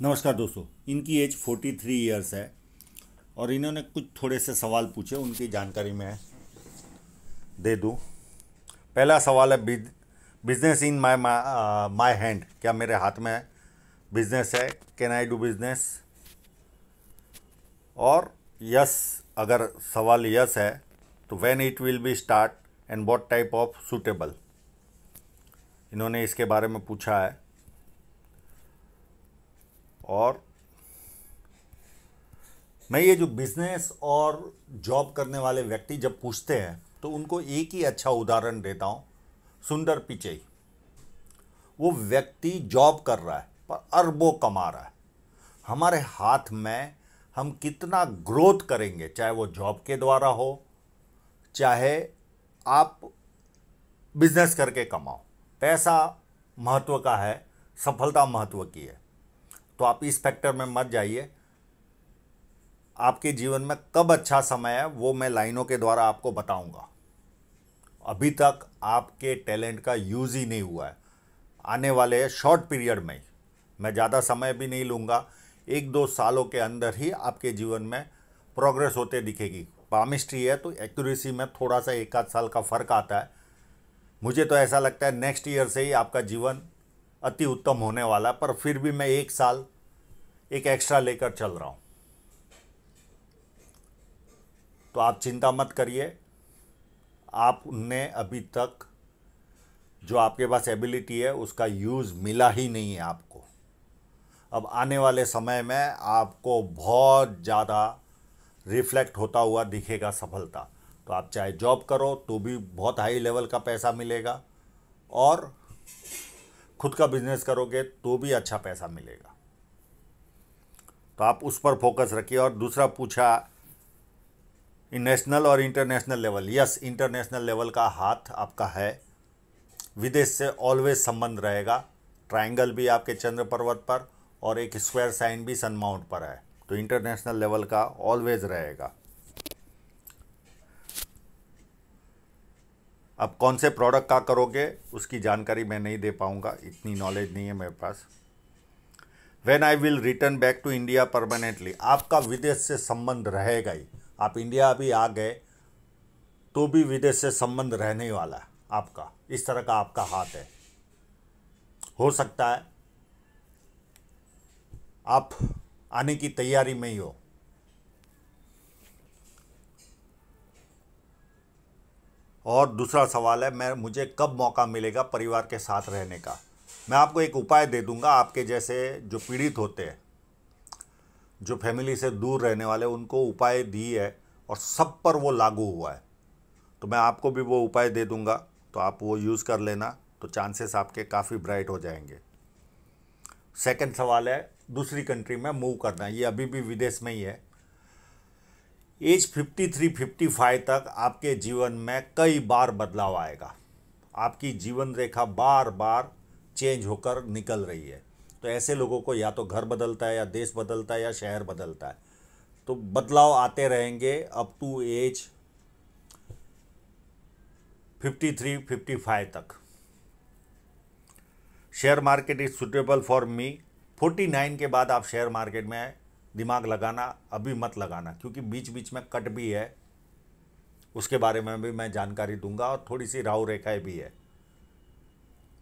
नमस्कार दोस्तों इनकी एज 43 ईयर्स है और इन्होंने कुछ थोड़े से सवाल पूछे उनकी जानकारी मैं दे दूं पहला सवाल है business in my my hand क्या मेरे हाथ में बिजनेस है कैन आई डू बिजनेस और यस अगर सवाल यस है तो when it will be start and what type of suitable इन्होंने इसके बारे में पूछा है और मैं ये जो बिजनेस और जॉब करने वाले व्यक्ति जब पूछते हैं तो उनको एक ही अच्छा उदाहरण देता हूँ सुंदर पिचई वो व्यक्ति जॉब कर रहा है पर अरबों कमा रहा है हमारे हाथ में हम कितना ग्रोथ करेंगे चाहे वो जॉब के द्वारा हो चाहे आप बिजनेस करके कमाओ पैसा महत्व का है सफलता महत्व की है तो आप इस फैक्टर में मत जाइए आपके जीवन में कब अच्छा समय है वो मैं लाइनों के द्वारा आपको बताऊंगा अभी तक आपके टैलेंट का यूज़ ही नहीं हुआ है आने वाले शॉर्ट पीरियड में मैं ज़्यादा समय भी नहीं लूँगा एक दो सालों के अंदर ही आपके जीवन में प्रोग्रेस होते दिखेगी पामिस्ट्री है तो एक्यूरेसी में थोड़ा सा एक आध साल का फ़र्क आता है मुझे तो ऐसा लगता है नेक्स्ट ईयर से ही आपका जीवन अति उत्तम होने वाला है पर फिर भी मैं एक साल एक एक्स्ट्रा लेकर चल रहा हूँ तो आप चिंता मत करिए आपने अभी तक जो आपके पास एबिलिटी है उसका यूज़ मिला ही नहीं है आपको अब आने वाले समय में आपको बहुत ज़्यादा रिफ्लेक्ट होता हुआ दिखेगा सफलता तो आप चाहे जॉब करो तो भी बहुत हाई लेवल का पैसा मिलेगा और खुद का बिजनेस करोगे तो भी अच्छा पैसा मिलेगा तो आप उस पर फोकस रखिए और दूसरा पूछा नेशनल और international level yes international level का हाथ आपका है विदेश से ऑलवेज संबंध रहेगा ट्रायंगल भी आपके चंद्र पर्वत पर और एक स्क्वायर साइन भी सन माउंट पर है तो इंटरनेशनल लेवल का ऑलवेज रहेगा अब कौन से प्रोडक्ट का करोगे उसकी जानकारी मैं नहीं दे पाऊँगा इतनी नॉलेज नहीं है मेरे पास when I will return back to India permanently आपका विदेश से संबंध रहेगा ही आप इंडिया अभी आ गए तो भी विदेश से संबंध रहने वाला है आपका इस तरह का आपका हाथ है हो सकता है आप आने की तैयारी में ही हो और दूसरा सवाल है मैं मुझे कब मौका मिलेगा परिवार के साथ रहने का मैं आपको एक उपाय दे दूंगा आपके जैसे जो पीड़ित होते हैं जो फैमिली से दूर रहने वाले उनको उपाय दी है और सब पर वो लागू हुआ है तो मैं आपको भी वो उपाय दे दूंगा तो आप वो यूज़ कर लेना तो चांसेस आपके काफ़ी ब्राइट हो जाएंगे सेकंड सवाल है दूसरी कंट्री में मूव करना ये अभी भी विदेश में ही है age fifty three fifty five तक आपके जीवन में कई बार बदलाव आएगा आपकी जीवन रेखा बार बार चेंज होकर निकल रही है तो ऐसे लोगों को या तो घर बदलता है या देश बदलता है या शहर बदलता है तो बदलाव आते रहेंगे अप टू एज 53, 55 तक share market is suitable for me 49 के बाद आप शेयर मार्केट में दिमाग लगाना अभी मत लगाना क्योंकि बीच बीच में कट भी है उसके बारे में भी मैं जानकारी दूंगा और थोड़ी सी राव रेखाएं भी है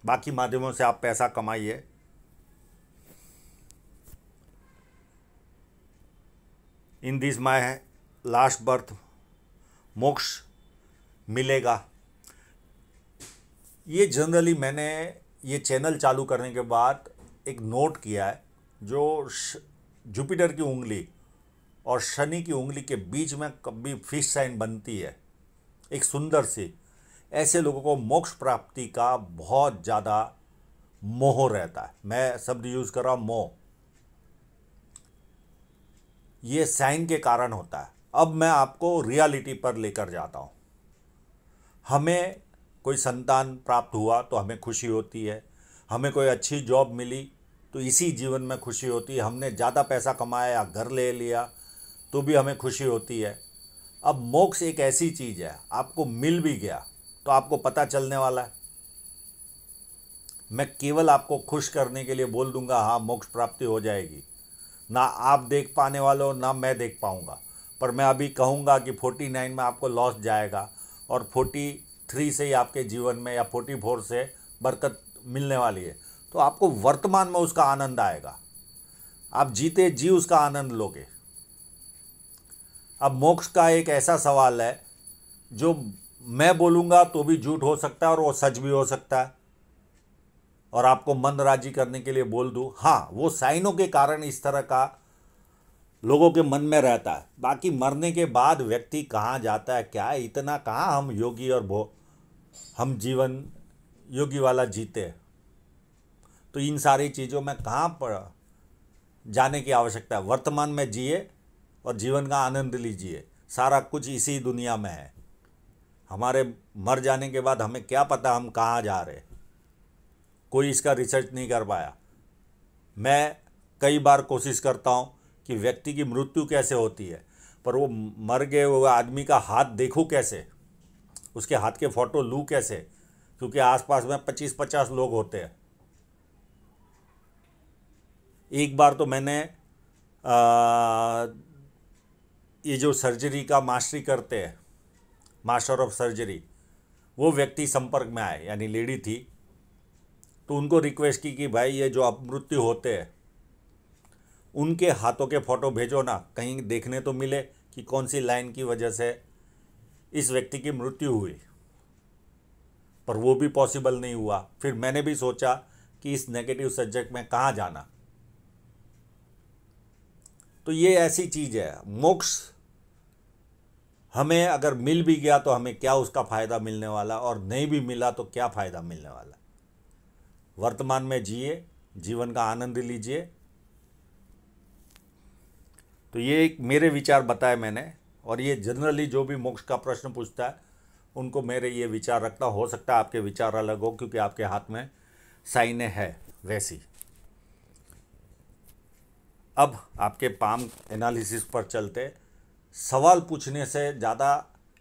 बाकी माध्यमों से आप पैसा कमाइए in this my last birth मोक्ष मिलेगा ये जनरली मैंने ये चैनल चालू करने के बाद एक नोट किया है जो जुपिटर की उंगली और शनि की उंगली के बीच में कभी फिश साइन बनती है एक सुंदर सी ऐसे लोगों को मोक्ष प्राप्ति का बहुत ज़्यादा मोह रहता है मैं शब्द यूज़ कर रहा हूँ मोह ये साइन के कारण होता है अब मैं आपको रियलिटी पर लेकर जाता हूँ हमें कोई संतान प्राप्त हुआ तो हमें खुशी होती है हमें कोई अच्छी जॉब मिली तो इसी जीवन में खुशी होती है हमने ज़्यादा पैसा कमाया या घर ले लिया तो भी हमें खुशी होती है अब मोक्ष एक ऐसी चीज़ है आपको मिल भी गया तो आपको पता चलने वाला है मैं केवल आपको खुश करने के लिए बोल दूंगा हाँ मोक्ष प्राप्ति हो जाएगी ना आप देख पाने वाले हो ना मैं देख पाऊंगा पर मैं अभी कहूंगा कि फोर्टी नाइन में आपको लॉस जाएगा और फोर्टी थ्री से ही आपके जीवन में या फोर्टी फोर से बरकत मिलने वाली है तो आपको वर्तमान में उसका आनंद आएगा आप जीते जी उसका आनंद लोगे अब मोक्ष का एक ऐसा सवाल है जो मैं बोलूँगा तो भी झूठ हो सकता है और वो सच भी हो सकता है और आपको मन राजी करने के लिए बोल दूँ हाँ वो साइनों के कारण इस तरह का लोगों के मन में रहता है बाकी मरने के बाद व्यक्ति कहाँ जाता है क्या है इतना कहाँ हम योगी और भो हम जीवन योगी वाला जीते तो इन सारी चीज़ों में कहाँ पर जाने की आवश्यकता है वर्तमान में जिए और जीवन का आनंद लीजिए सारा कुछ इसी दुनिया में है हमारे मर जाने के बाद हमें क्या पता हम कहाँ जा रहे कोई इसका रिसर्च नहीं कर पाया मैं कई बार कोशिश करता हूँ कि व्यक्ति की मृत्यु कैसे होती है पर वो मर गए हुए आदमी का हाथ देखूँ कैसे उसके हाथ के फ़ोटो लूँ कैसे क्योंकि आसपास में पच्चीस पचास लोग होते हैं एक बार तो मैंने आ, ये जो सर्जरी का मास्टरी करते हैं मास्टर ऑफ सर्जरी वो व्यक्ति संपर्क में आए यानी लेडी थी तो उनको रिक्वेस्ट की कि भाई ये जो अपमृत्यु होते हैं उनके हाथों के फोटो भेजो ना कहीं देखने तो मिले कि कौन सी लाइन की वजह से इस व्यक्ति की मृत्यु हुई पर वो भी पॉसिबल नहीं हुआ फिर मैंने भी सोचा कि इस नेगेटिव सब्जेक्ट में कहाँ जाना तो ये ऐसी चीज़ है मोक्ष हमें अगर मिल भी गया तो हमें क्या उसका फ़ायदा मिलने वाला और नहीं भी मिला तो क्या फ़ायदा मिलने वाला वर्तमान में जिए जीवन का आनंद लीजिए तो ये एक मेरे विचार बताए मैंने और ये जनरली जो भी मोक्ष का प्रश्न पूछता है उनको मेरे ये विचार रखता हो सकता है आपके विचार अलग हो क्योंकि आपके हाथ में साइने है वैसी अब आपके पाम एनालिसिस पर चलते सवाल पूछने से ज़्यादा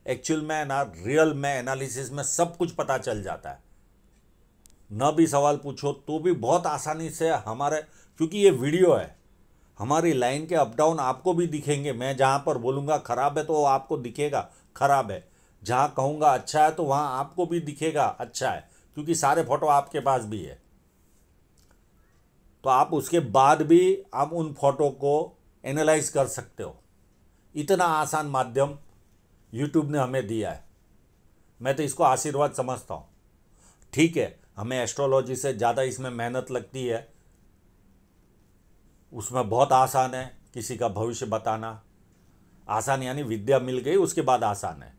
एक्चुअल में ना रियल में एनालिसिस में सब कुछ पता चल जाता है न भी सवाल पूछो तो भी बहुत आसानी से हमारे क्योंकि ये वीडियो है हमारी लाइन के अप डाउन आपको भी दिखेंगे मैं जहाँ पर बोलूँगा ख़राब है तो आपको दिखेगा ख़राब है जहाँ कहूँगा अच्छा है तो वहाँ आपको भी दिखेगा अच्छा है क्योंकि सारे फोटो आपके पास भी है तो आप उसके बाद भी आप उन फोटो को एनालाइज कर सकते हो इतना आसान माध्यम यूट्यूब ने हमें दिया है मैं तो इसको आशीर्वाद समझता हूँ ठीक है हमें एस्ट्रोलॉजी से ज़्यादा इसमें मेहनत लगती है उसमें बहुत आसान है किसी का भविष्य बताना आसान यानी विद्या मिल गई उसके बाद आसान है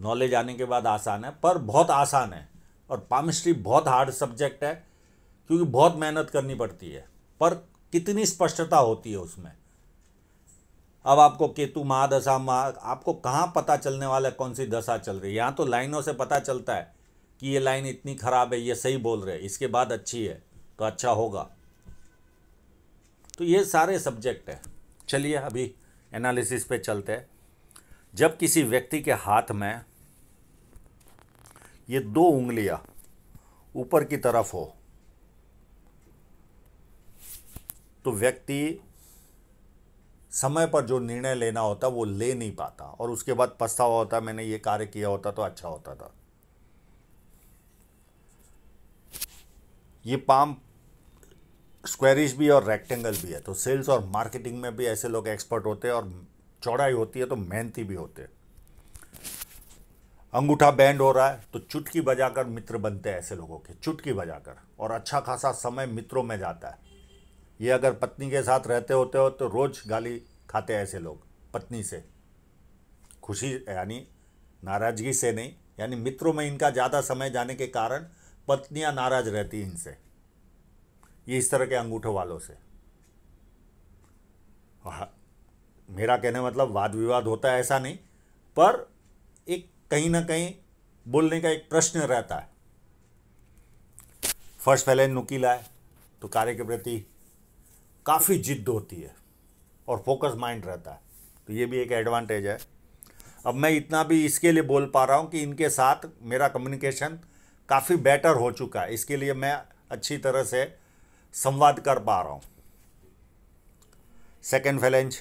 नॉलेज आने के बाद आसान है पर बहुत आसान है और पामिस्ट्री बहुत हार्ड सब्जेक्ट है क्योंकि बहुत मेहनत करनी पड़ती है पर कितनी स्पष्टता होती है उसमें अब आपको केतु महादशा महा आपको कहाँ पता चलने वाला कौन सी दशा चल रही है यहाँ तो लाइनों से पता चलता है कि ये लाइन इतनी खराब है ये सही बोल रहे हैं इसके बाद अच्छी है तो अच्छा होगा तो ये सारे सब्जेक्ट हैं चलिए अभी एनालिसिस पे चलते हैं जब किसी व्यक्ति के हाथ में ये दो उंगलियां ऊपर की तरफ हो तो व्यक्ति समय पर जो निर्णय लेना होता वो ले नहीं पाता और उसके बाद पछतावा होता मैंने ये कार्य किया होता तो अच्छा होता था ये पाम स्क्वेरिश भी और रेक्टेंगल भी है तो सेल्स और मार्केटिंग में भी ऐसे लोग एक्सपर्ट होते हैं और चौड़ाई होती है तो मेहनती भी होते हैं अंगूठा बैंड हो रहा है तो चुटकी बजाकर मित्र बनते हैं ऐसे लोगों के चुटकी बजाकर और अच्छा खासा समय मित्रों में जाता है ये अगर पत्नी के साथ रहते होते हो तो रोज़ गाली खाते ऐसे लोग पत्नी से खुशी यानी नाराज़गी से नहीं यानी मित्रों में इनका ज़्यादा समय जाने के कारण पत्नियां नाराज़ रहती हैं इनसे ये इस तरह के अंगूठों वालों से हाँ, मेरा कहने मतलब वाद विवाद होता है ऐसा नहीं पर एक कहीं ना कहीं बोलने का एक प्रश्न रहता है फर्स्ट फैले नुकीला है तो कार्य के प्रति काफ़ी जिद्द होती है और फोकस माइंड रहता है तो ये भी एक एडवांटेज है अब मैं इतना भी इसके लिए बोल पा रहा हूँ कि इनके साथ मेरा कम्युनिकेशन काफ़ी बेटर हो चुका है इसके लिए मैं अच्छी तरह से संवाद कर पा रहा हूँ सेकेंड फैलेंज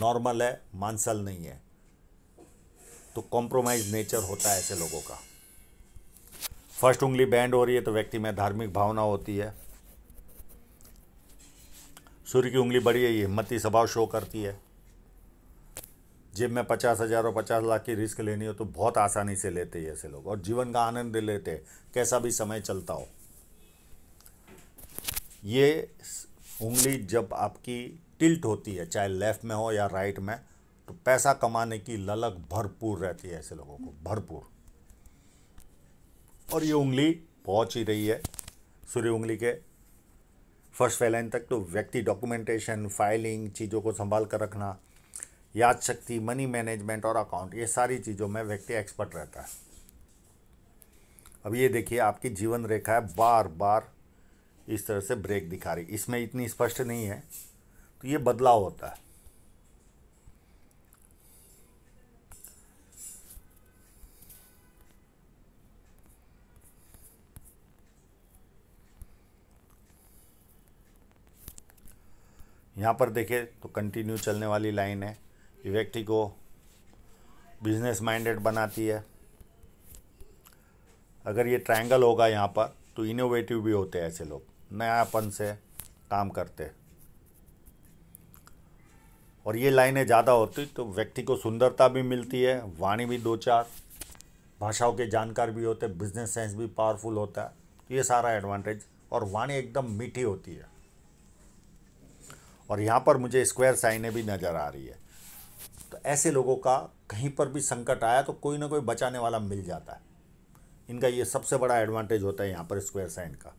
नॉर्मल है मानसल नहीं है तो कॉम्प्रोमाइज नेचर होता है ऐसे लोगों का फर्स्ट उंगली बैंड हो रही है तो व्यक्ति में धार्मिक भावना होती है सूर्य की उंगली बड़ी है ये हिम्मती स्वभाव शो करती है जेब में पचास हज़ार और पचास लाख की रिस्क लेनी हो तो बहुत आसानी से लेते हैं ऐसे लोग और जीवन का आनंद लेते हैं कैसा भी समय चलता हो ये उंगली जब आपकी टिल्ट होती है चाहे लेफ्ट में हो या राइट में तो पैसा कमाने की ललक भरपूर रहती है ऐसे लोगों को भरपूर और ये उंगली पहुंच ही रही है सूर्य उंगली के फर्स्ट फैलाइन तक तो व्यक्ति डॉक्यूमेंटेशन फाइलिंग चीज़ों को संभाल कर रखना याद शक्ति मनी मैनेजमेंट और अकाउंट ये सारी चीज़ों में व्यक्ति एक्सपर्ट रहता है अब ये देखिए आपकी जीवन रेखा है बार बार इस तरह से ब्रेक दिखा रही इसमें इतनी स्पष्ट नहीं है तो ये बदलाव होता है यहाँ पर देखें तो कंटिन्यू चलने वाली लाइन है ये व्यक्ति को बिजनेस माइंडेड बनाती है अगर ये ट्रायंगल होगा यहाँ पर तो इनोवेटिव भी होते हैं ऐसे लोग नयापन से काम करते और ये लाइनें ज़्यादा होती तो व्यक्ति को सुंदरता भी मिलती है वाणी भी दो चार भाषाओं के जानकार भी होते बिजनेस सेंस भी पावरफुल होता है ये सारा एडवांटेज और वाणी एकदम मीठी होती है और यहाँ पर मुझे स्क्वायर साइनें भी नज़र आ रही है तो ऐसे लोगों का कहीं पर भी संकट आया तो कोई ना कोई बचाने वाला मिल जाता है इनका ये सबसे बड़ा एडवांटेज होता है यहाँ पर स्क्वायर साइन का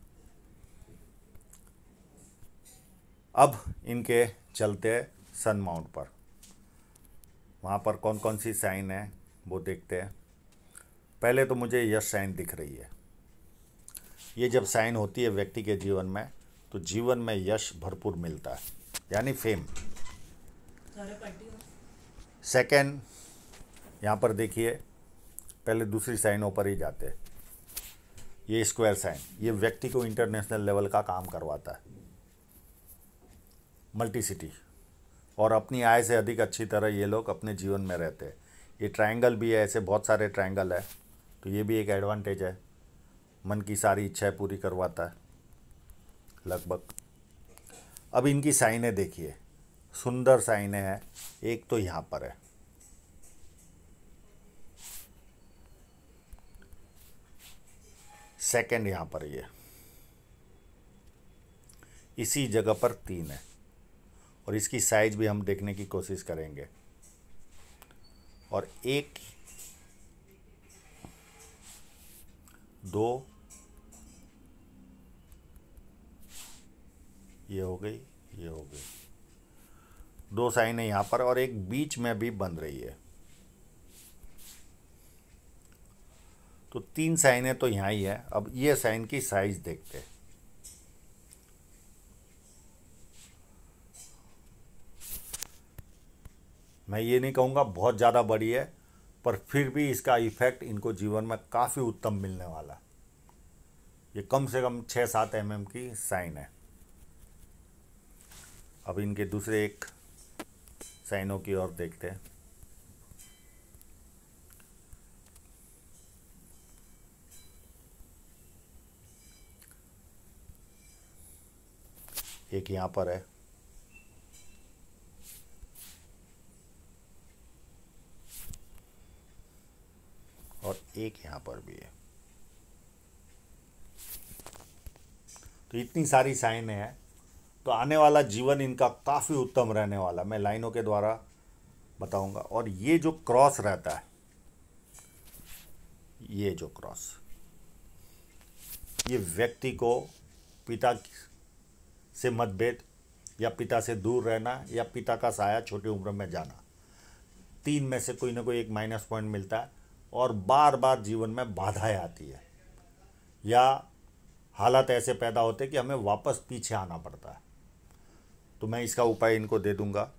अब इनके चलते सन माउंट पर वहाँ पर कौन कौन सी साइन है वो देखते हैं पहले तो मुझे यश साइन दिख रही है ये जब साइन होती है व्यक्ति के जीवन में तो जीवन में यश भरपूर मिलता है यानी फेम सेकेंड यहाँ पर देखिए पहले दूसरी साइनों पर ही जाते हैं ये स्क्वायर साइन ये व्यक्ति को इंटरनेशनल लेवल का काम करवाता है मल्टी सिटी और अपनी आय से अधिक अच्छी तरह ये लोग अपने जीवन में रहते हैं ये ट्रायंगल भी है ऐसे बहुत सारे ट्रायंगल है तो ये भी एक एडवांटेज है मन की सारी इच्छाएं पूरी करवाता है लगभग अब इनकी साइनें देखिए सुंदर साइनें हैं एक तो यहाँ पर है सेकंड यहाँ पर ये इसी जगह पर तीन है और इसकी साइज भी हम देखने की कोशिश करेंगे और एक दो ये हो गई ये हो गई दो साइन है यहाँ पर और एक बीच में भी बन रही है तो तीन साइन है तो यहाँ ही है अब ये साइन की साइज देखते हैं मैं ये नहीं कहूँगा बहुत ज़्यादा बड़ी है पर फिर भी इसका इफेक्ट इनको जीवन में काफ़ी उत्तम मिलने वाला ये कम से कम छः सात एम की साइन है अब इनके दूसरे एक साइनों की ओर देखते हैं एक यहां पर है और एक यहां पर भी है तो इतनी सारी साइन है तो आने वाला जीवन इनका काफ़ी उत्तम रहने वाला मैं लाइनों के द्वारा बताऊंगा और ये जो क्रॉस रहता है ये जो क्रॉस ये व्यक्ति को पिता से मतभेद या पिता से दूर रहना या पिता का साया छोटी उम्र में जाना तीन में से कोई ना कोई एक माइनस पॉइंट मिलता है और बार बार जीवन में बाधाएं आती है या हालात ऐसे पैदा होते कि हमें वापस पीछे आना पड़ता है तो मैं इसका उपाय इनको दे दूंगा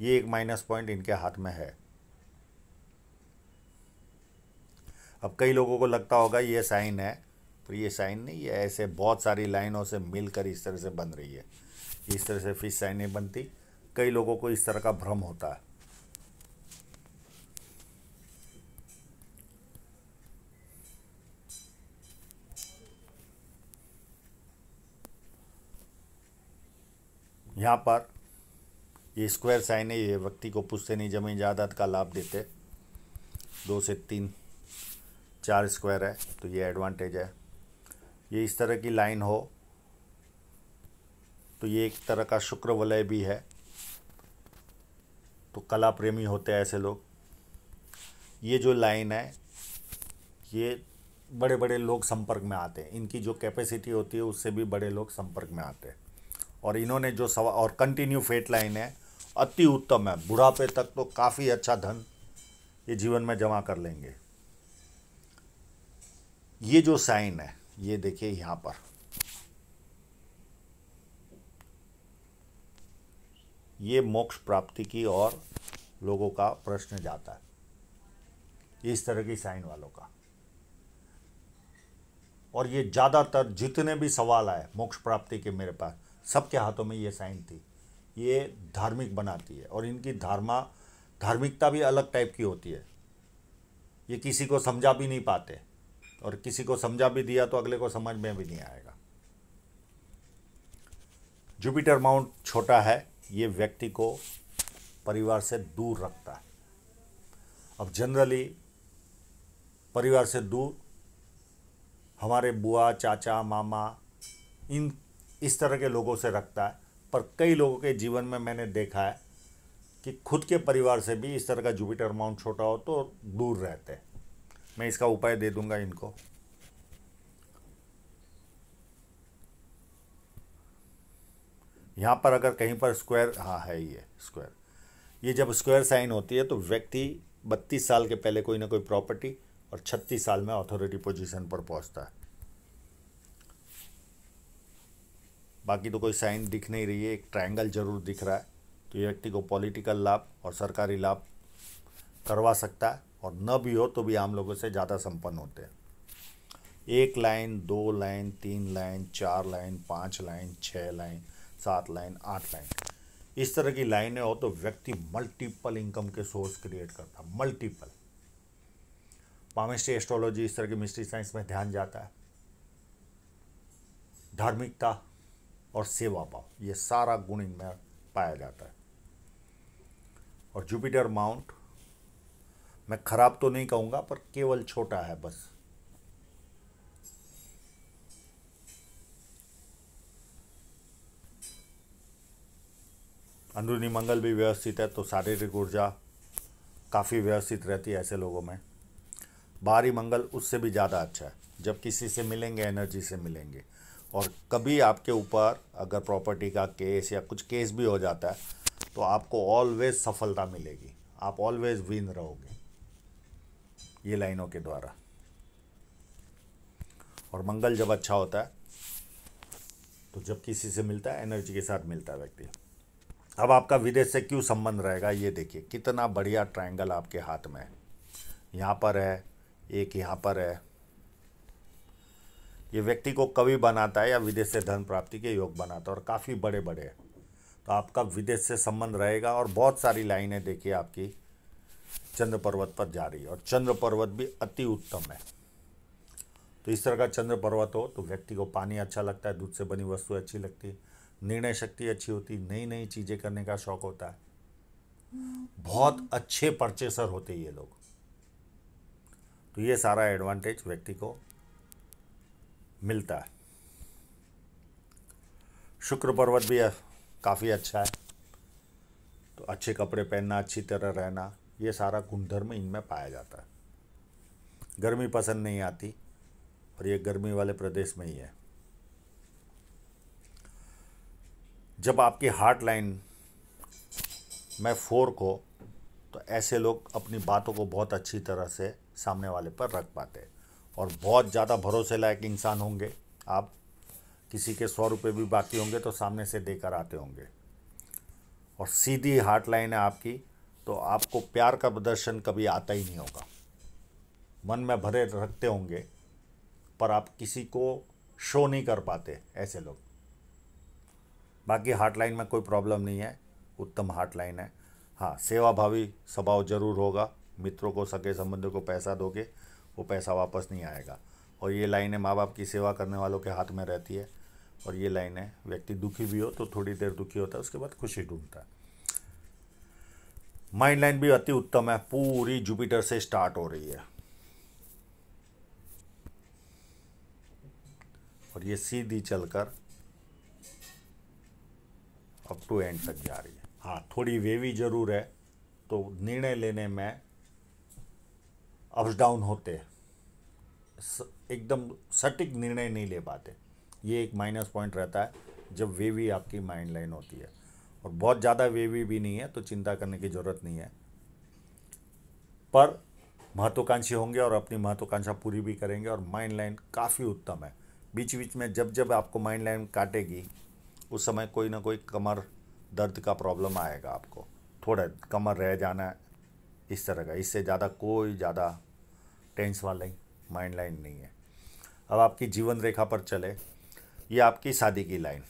ये एक माइनस पॉइंट इनके हाथ में है अब कई लोगों को लगता होगा ये साइन है तो ये साइन नहीं है ऐसे बहुत सारी लाइनों से मिलकर इस तरह से बन रही है इस तरह से फिश साइन नहीं बनती कई लोगों को इस तरह का भ्रम होता है यहाँ पर ये स्क्वायर साइन है ये व्यक्ति को पुश्ते नहीं जमीन जायदाद का लाभ देते दो से तीन चार स्क्वायर है तो ये एडवांटेज है ये इस तरह की लाइन हो तो ये एक तरह का शुक्र वलय भी है तो कला प्रेमी होते हैं ऐसे लोग ये जो लाइन है ये बड़े बड़े लोग संपर्क में आते हैं इनकी जो कैपेसिटी होती है उससे भी बड़े लोग संपर्क में आते हैं और इन्होंने जो सवा और कंटिन्यू फेट लाइन है अति उत्तम है बुढ़ापे तक तो काफ़ी अच्छा धन ये जीवन में जमा कर लेंगे ये जो साइन है ये देखिए यहाँ पर ये मोक्ष प्राप्ति की और लोगों का प्रश्न जाता है इस तरह की साइन वालों का और ये ज़्यादातर जितने भी सवाल आए मोक्ष प्राप्ति के मेरे पास सबके हाथों में ये साइन थी ये धार्मिक बनाती है और इनकी धर्मा धार्मिकता भी अलग टाइप की होती है ये किसी को समझा भी नहीं पाते और किसी को समझा भी दिया तो अगले को समझ में भी नहीं आएगा जुपिटर माउंट छोटा है ये व्यक्ति को परिवार से दूर रखता है अब जनरली परिवार से दूर हमारे बुआ चाचा मामा इन इस तरह के लोगों से रखता है पर कई लोगों के जीवन में मैंने देखा है कि खुद के परिवार से भी इस तरह का जुपिटर माउंट छोटा हो तो दूर रहते हैं मैं इसका उपाय दे दूंगा इनको यहाँ पर अगर कहीं पर स्क्वायर हाँ है ये स्क्वायर ये जब स्क्वायर साइन होती है तो व्यक्ति बत्तीस साल के पहले कोई ना कोई प्रॉपर्टी और छत्तीस साल में अथॉरिटी पोजीशन पर पहुँचता है बाकी तो कोई साइन दिख नहीं रही है एक ट्रायंगल जरूर दिख रहा है तो ये व्यक्ति को पॉलिटिकल लाभ और सरकारी लाभ करवा सकता है और न भी हो तो भी आम लोगों से ज़्यादा संपन्न होते हैं एक लाइन दो लाइन तीन लाइन चार लाइन पाँच लाइन छः लाइन सात लाइन आठ लाइन इस तरह की लाइनें हो तो व्यक्ति मल्टीपल इनकम के सोर्स क्रिएट करता है मल्टीपल पामिस्ट्री एस्ट्रोलॉजी इस तरह की मिस्ट्री साइंस में ध्यान जाता है धार्मिकता और सेवा भाव ये सारा गुण इनमें पाया जाता है और जुपिटर माउंट मैं खराब तो नहीं कहूँगा पर केवल छोटा है बस अंदरूनी मंगल भी व्यवस्थित है तो शारीरिक ऊर्जा काफ़ी व्यवस्थित रहती है ऐसे लोगों में बाहरी मंगल उससे भी ज़्यादा अच्छा है जब किसी से मिलेंगे एनर्जी से मिलेंगे और कभी आपके ऊपर अगर प्रॉपर्टी का केस या कुछ केस भी हो जाता है तो आपको ऑलवेज सफलता मिलेगी आप ऑलवेज विन रहोगे ये लाइनों के द्वारा और मंगल जब अच्छा होता है तो जब किसी से मिलता है एनर्जी के साथ मिलता है व्यक्ति अब आपका विदेश से क्यों संबंध रहेगा ये देखिए कितना बढ़िया ट्रायंगल आपके हाथ में है यहाँ पर है एक यहाँ पर है ये व्यक्ति को कवि बनाता है या विदेश से धन प्राप्ति के योग बनाता है और काफ़ी बड़े बड़े हैं तो आपका विदेश से संबंध रहेगा और बहुत सारी लाइनें देखिए आपकी चंद्र पर्वत पर जा रही है और चंद्र पर्वत भी अति उत्तम है तो इस तरह का चंद्र पर्वत हो तो व्यक्ति को पानी अच्छा लगता है दूध से बनी वस्तु अच्छी लगती है निर्णय शक्ति अच्छी होती नई नई चीज़ें करने का शौक होता है बहुत अच्छे परचेसर होते ये लोग तो ये सारा एडवांटेज व्यक्ति को मिलता है शुक्र पर्वत भी काफ़ी अच्छा है तो अच्छे कपड़े पहनना अच्छी तरह रहना ये सारा गुणधर्म इनमें पाया जाता है गर्मी पसंद नहीं आती और ये गर्मी वाले प्रदेश में ही है जब आपकी हार्ट लाइन में फोर्क हो तो ऐसे लोग अपनी बातों को बहुत अच्छी तरह से सामने वाले पर रख पाते हैं और बहुत ज़्यादा भरोसे लायक इंसान होंगे आप किसी के सौ रुपये भी बाकी होंगे तो सामने से देकर आते होंगे और सीधी हार्ट लाइन है आपकी तो आपको प्यार का प्रदर्शन कभी आता ही नहीं होगा मन में भरे रखते होंगे पर आप किसी को शो नहीं कर पाते ऐसे लोग बाकी हार्ट लाइन में कोई प्रॉब्लम नहीं है उत्तम हार्ट लाइन है हाँ सेवाभावी स्वभाव जरूर होगा मित्रों को सगे संबंधियों को पैसा दोगे वो पैसा वापस नहीं आएगा और ये लाइनें माँ बाप की सेवा करने वालों के हाथ में रहती है और ये लाइनें व्यक्ति दुखी भी हो तो थोड़ी देर दुखी होता है उसके बाद खुशी ढूंढता है माइंड लाइन भी अति उत्तम है पूरी जुपिटर से स्टार्ट हो रही है और ये सीधी चलकर अप टू एंड तक जा रही है हाँ थोड़ी वेवी जरूर है तो निर्णय लेने में अप्स डाउन होते एकदम सटीक निर्णय नहीं ले पाते ये एक माइनस पॉइंट रहता है जब वेवी आपकी माइंड लाइन होती है और बहुत ज़्यादा वेवी भी नहीं है तो चिंता करने की ज़रूरत नहीं है पर महत्वाकांक्षी होंगे और अपनी महत्वाकांक्षा पूरी भी करेंगे और माइंड लाइन काफ़ी उत्तम है बीच बीच में जब जब आपको माइंड लाइन काटेगी उस समय कोई ना कोई कमर दर्द का प्रॉब्लम आएगा आपको थोड़ा कमर रह जाना इस तरह का इससे ज़्यादा कोई ज़्यादा टेंस वाला ही माइंड लाइन नहीं है अब आपकी जीवन रेखा पर चले ये आपकी शादी की लाइन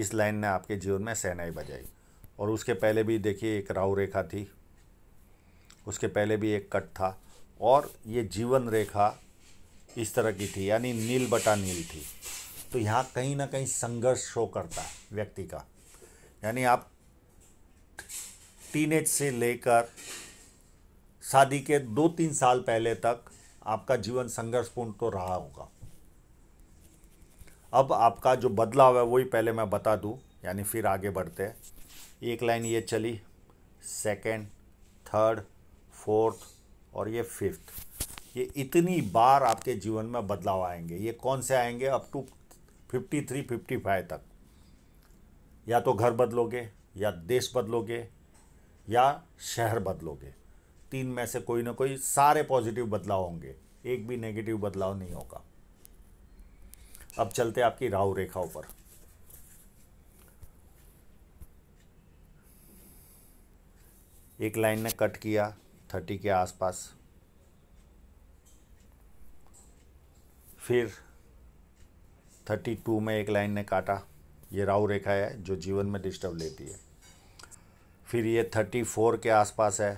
इस लाइन ने आपके जीवन में सहनाई बजाई और उसके पहले भी देखिए एक राहु रेखा थी उसके पहले भी एक कट था और ये जीवन रेखा इस तरह की थी यानी नील बटा नील थी तो यहाँ कहीं ना कहीं संघर्ष शो करता है व्यक्ति का यानी आप टीनेज से लेकर शादी के दो तीन साल पहले तक आपका जीवन संघर्षपूर्ण तो रहा होगा अब आपका जो बदलाव है वही पहले मैं बता दूँ यानी फिर आगे बढ़ते हैं एक लाइन ये चली सेकेंड थर्ड फोर्थ और ये फिफ्थ ये इतनी बार आपके जीवन में बदलाव आएंगे ये कौन से आएंगे up to fifty three fifty five तक या तो घर बदलोगे या देश बदलोगे या शहर बदलोगे तीन में से कोई ना कोई सारे पॉजिटिव बदलाव होंगे एक भी नेगेटिव बदलाव नहीं होगा अब चलते आपकी राहु रेखाओं पर एक लाइन ने कट किया थर्टी के आसपास फिर थर्टी टू में एक लाइन ने काटा ये राहु रेखा है जो जीवन में डिस्टर्ब लेती है फिर ये थर्टी फोर के आसपास है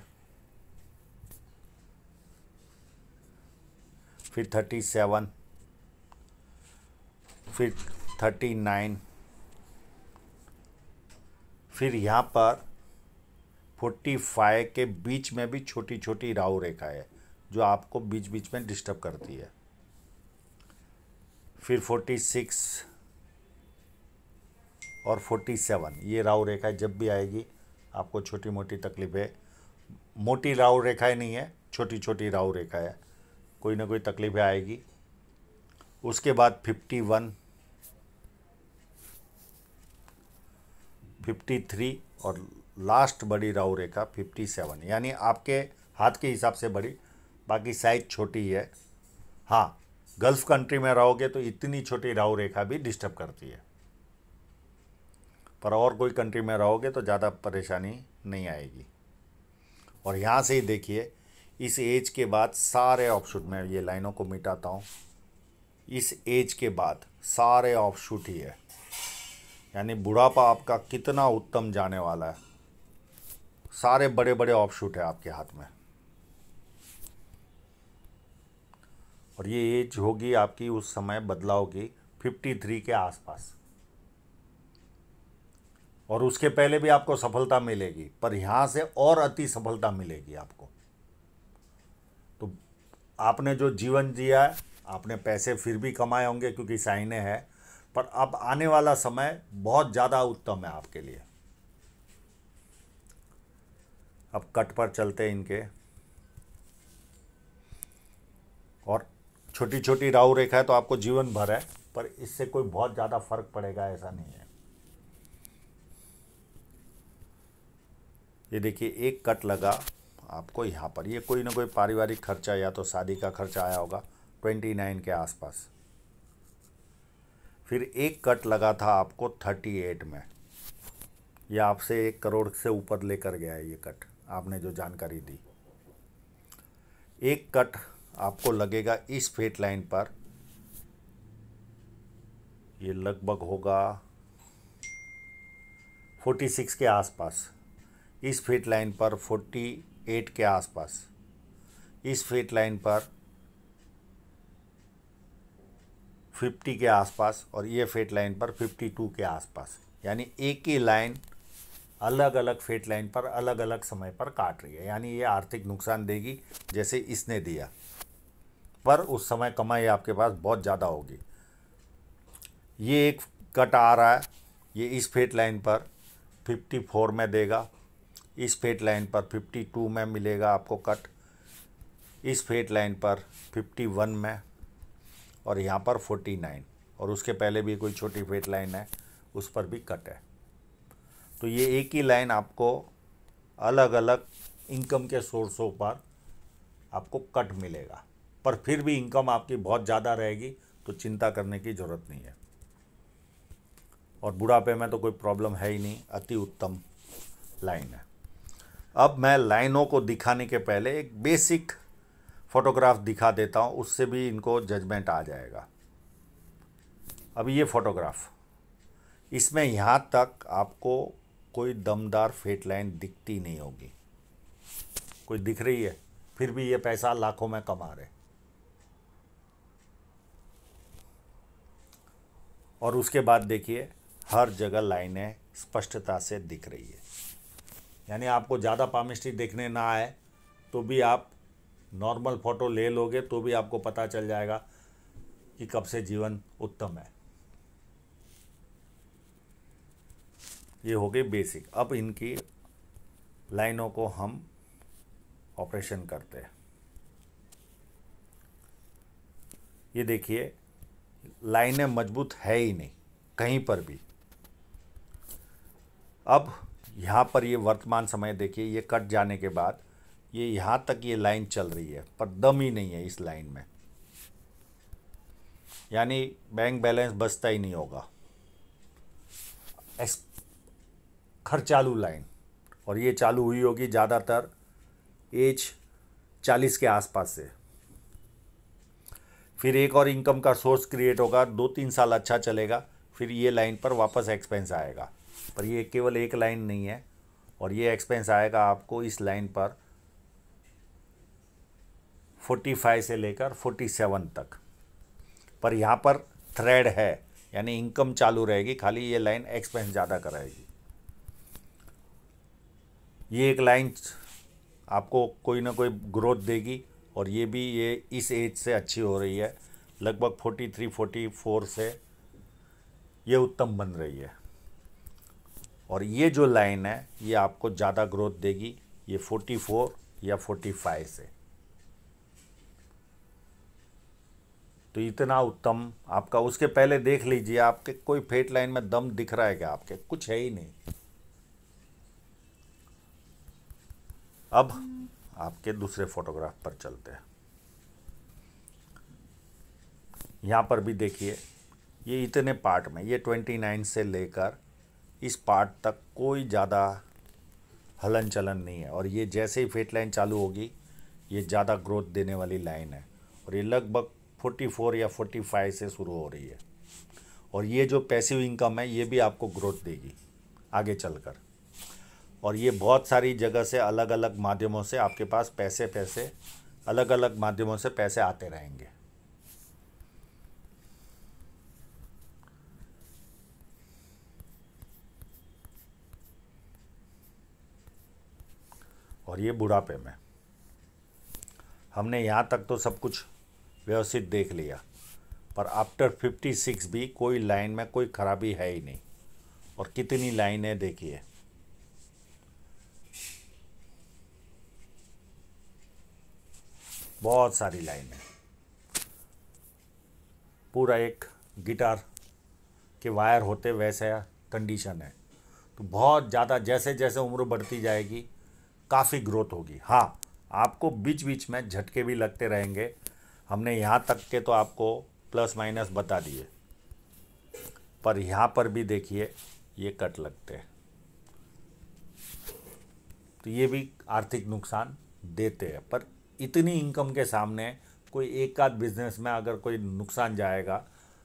फिर थर्टी सेवन फिर थर्टी नाइन फिर यहाँ पर फोर्टी फाइव के बीच में भी छोटी छोटी राहु रेखा है जो आपको बीच बीच में डिस्टर्ब करती है फिर फोर्टी सिक्स और फोर्टी सेवन ये राहु रेखाएं जब भी आएगी आपको छोटी मोटी तकलीफ है मोटी राव रेखाएं नहीं है छोटी छोटी राहु रेखा है कोई ना कोई तकलीफें आएगी उसके बाद फिफ्टी वन फिफ्टी थ्री और लास्ट बड़ी राहु रेखा फिफ्टी सेवन यानी आपके हाथ के हिसाब से बड़ी बाकी साइज छोटी है हाँ गल्फ कंट्री में रहोगे तो इतनी छोटी राहु रेखा भी डिस्टर्ब करती है पर और कोई कंट्री में रहोगे तो ज़्यादा परेशानी नहीं आएगी और यहाँ से ही देखिए इस एज के बाद सारे ऑफशूट में ये लाइनों को मिटाता हूँ इस एज के बाद सारे ऑफशूट ही है यानी बुढ़ापा आपका कितना उत्तम जाने वाला है सारे बड़े बड़े ऑफशूट है आपके हाथ में और ये एज होगी आपकी उस समय बदलाव की फिफ्टी थ्री के आसपास और उसके पहले भी आपको सफलता मिलेगी पर यहाँ से और अति सफलता मिलेगी आपको तो आपने जो जीवन जिया है आपने पैसे फिर भी कमाए होंगे क्योंकि साइने हैं पर अब आने वाला समय बहुत ज़्यादा उत्तम है आपके लिए अब कट पर चलते हैं इनके छोटी छोटी राहु रेखा है तो आपको जीवन भर है पर इससे कोई बहुत ज़्यादा फर्क पड़ेगा ऐसा नहीं है ये देखिए एक कट लगा आपको यहां पर ये कोई ना कोई पारिवारिक खर्चा या तो शादी का खर्चा आया होगा ट्वेंटी नाइन के आसपास फिर एक कट लगा था आपको थर्टी एट में ये आपसे एक करोड़ से ऊपर लेकर गया है ये कट आपने जो जानकारी दी एक कट आपको लगेगा इस फेट लाइन पर ये लगभग होगा 46 के आसपास इस फेट लाइन पर 48 के आसपास इस फेट लाइन पर 50 के आसपास और ये फेट लाइन पर 52 के आसपास यानी एक ही लाइन अलग अलग फेट लाइन पर अलग अलग समय पर काट रही है यानी ये आर्थिक नुकसान देगी जैसे इसने दिया पर उस समय कमाई आपके पास बहुत ज़्यादा होगी ये एक कट आ रहा है ये इस फेट लाइन पर 54 में देगा इस फेट लाइन पर 52 में मिलेगा आपको कट इस फेट लाइन पर 51 में और यहाँ पर 49 और उसके पहले भी कोई छोटी फेट लाइन है उस पर भी कट है तो ये एक ही लाइन आपको अलग अलग इनकम के सोर्सों पर आपको कट मिलेगा पर फिर भी इनकम आपकी बहुत ज़्यादा रहेगी तो चिंता करने की ज़रूरत नहीं है और बुढ़ापे में तो कोई प्रॉब्लम है ही नहीं अति उत्तम लाइन है अब मैं लाइनों को दिखाने के पहले एक बेसिक फ़ोटोग्राफ दिखा देता हूँ उससे भी इनको जजमेंट आ जाएगा अब ये फ़ोटोग्राफ इसमें यहाँ तक आपको कोई दमदार फेट लाइन दिखती नहीं होगी कोई दिख रही है फिर भी ये पैसा लाखों में कमा रहे और उसके बाद देखिए हर जगह लाइनें स्पष्टता से दिख रही है यानी आपको ज़्यादा पामिस्ट्री देखने ना आए तो भी आप नॉर्मल फ़ोटो ले लोगे तो भी आपको पता चल जाएगा कि कब से जीवन उत्तम है ये हो गई बेसिक अब इनकी लाइनों को हम ऑपरेशन करते हैं ये देखिए लाइनें मजबूत है ही नहीं कहीं पर भी अब यहाँ पर ये वर्तमान समय देखिए ये कट जाने के बाद ये यहाँ तक ये लाइन चल रही है पर दम ही नहीं है इस लाइन में यानी बैंक बैलेंस बचता ही नहीं होगा एस खर्चालू लाइन और ये चालू हुई होगी ज़्यादातर एज चालीस के आसपास से फिर एक और इनकम का सोर्स क्रिएट होगा दो तीन साल अच्छा चलेगा फिर ये लाइन पर वापस एक्सपेंस आएगा पर ये केवल एक लाइन नहीं है और ये एक्सपेंस आएगा आपको इस लाइन पर 45 से लेकर 47 तक पर यहाँ पर थ्रेड है यानी इनकम चालू रहेगी खाली ये लाइन एक्सपेंस ज़्यादा कराएगी ये एक लाइन आपको कोई ना कोई ग्रोथ देगी और ये भी ये इस एज से अच्छी हो रही है लगभग 43, 44 से ये उत्तम बन रही है और ये जो लाइन है ये आपको ज़्यादा ग्रोथ देगी ये 44 या 45 से तो इतना उत्तम आपका उसके पहले देख लीजिए आपके कोई फेट लाइन में दम दिख रहा है क्या आपके कुछ है ही नहीं अब आपके दूसरे फोटोग्राफ पर चलते हैं यहाँ पर भी देखिए ये इतने पार्ट में ये ट्वेंटी नाइन से लेकर इस पार्ट तक कोई ज़्यादा हलन चलन नहीं है और ये जैसे ही फेट लाइन चालू होगी ये ज़्यादा ग्रोथ देने वाली लाइन है और ये लगभग फोर्टी फोर या फोर्टी फाइव से शुरू हो रही है और ये जो पैसिव इनकम है ये भी आपको ग्रोथ देगी आगे चलकर और ये बहुत सारी जगह से अलग अलग माध्यमों से आपके पास पैसे पैसे अलग अलग माध्यमों से पैसे आते रहेंगे और ये बुढ़ापे में हमने यहाँ तक तो सब कुछ व्यवस्थित देख लिया पर आफ्टर फिफ्टी सिक्स भी कोई लाइन में कोई खराबी है ही नहीं और कितनी लाइनें देखिए बहुत सारी लाइन है पूरा एक गिटार के वायर होते वैसा कंडीशन है तो बहुत ज़्यादा जैसे जैसे उम्र बढ़ती जाएगी काफ़ी ग्रोथ होगी हाँ आपको बीच बीच में झटके भी लगते रहेंगे हमने यहाँ तक के तो आपको प्लस माइनस बता दिए पर यहाँ पर भी देखिए ये कट लगते हैं तो ये भी आर्थिक नुकसान देते हैं पर इतनी इनकम के सामने कोई एक आध बिजनेस में अगर कोई नुकसान जाएगा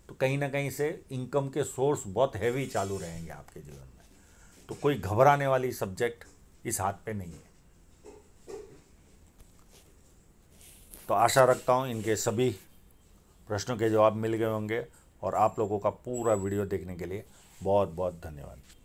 तो कहीं ना कहीं से इनकम के सोर्स बहुत हैवी चालू रहेंगे आपके जीवन में तो कोई घबराने वाली सब्जेक्ट इस हाथ पे नहीं है तो आशा रखता हूँ इनके सभी प्रश्नों के जवाब मिल गए होंगे और आप लोगों का पूरा वीडियो देखने के लिए बहुत बहुत धन्यवाद